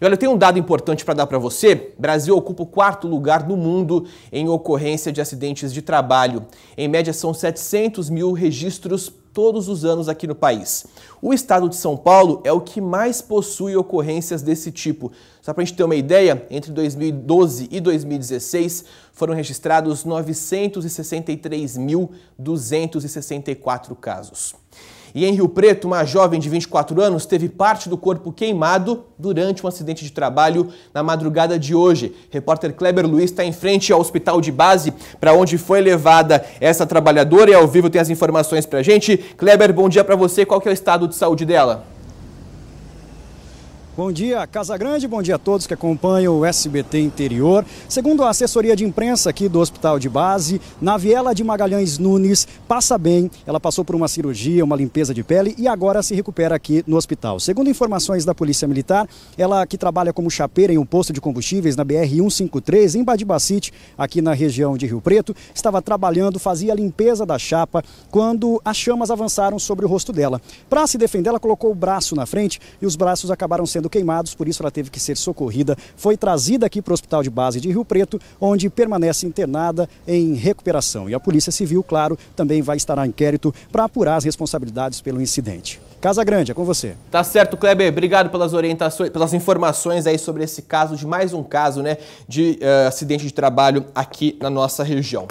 E olha, eu tenho um dado importante para dar para você. Brasil ocupa o quarto lugar no mundo em ocorrência de acidentes de trabalho. Em média, são 700 mil registros todos os anos aqui no país. O estado de São Paulo é o que mais possui ocorrências desse tipo. Só para a gente ter uma ideia, entre 2012 e 2016 foram registrados 963.264 casos. E em Rio Preto, uma jovem de 24 anos teve parte do corpo queimado durante um acidente de trabalho na madrugada de hoje. Repórter Kleber Luiz está em frente ao hospital de base para onde foi levada essa trabalhadora e ao vivo tem as informações para a gente. Kleber, bom dia para você. Qual que é o estado de saúde dela? Bom dia, Casa Grande, bom dia a todos que acompanham o SBT Interior. Segundo a assessoria de imprensa aqui do Hospital de Base, Naviela de Magalhães Nunes passa bem, ela passou por uma cirurgia, uma limpeza de pele e agora se recupera aqui no hospital. Segundo informações da Polícia Militar, ela que trabalha como chapeira em um posto de combustíveis na BR-153, em Badibacite, aqui na região de Rio Preto, estava trabalhando, fazia a limpeza da chapa quando as chamas avançaram sobre o rosto dela. Para se defender, ela colocou o braço na frente e os braços acabaram sendo queimados, por isso ela teve que ser socorrida. Foi trazida aqui para o Hospital de Base de Rio Preto, onde permanece internada em recuperação. E a Polícia Civil, claro, também vai estar a inquérito para apurar as responsabilidades pelo incidente. Casa Grande, é com você. Tá certo, Kleber. Obrigado pelas orientações, pelas informações aí sobre esse caso, de mais um caso, né, de uh, acidente de trabalho aqui na nossa região.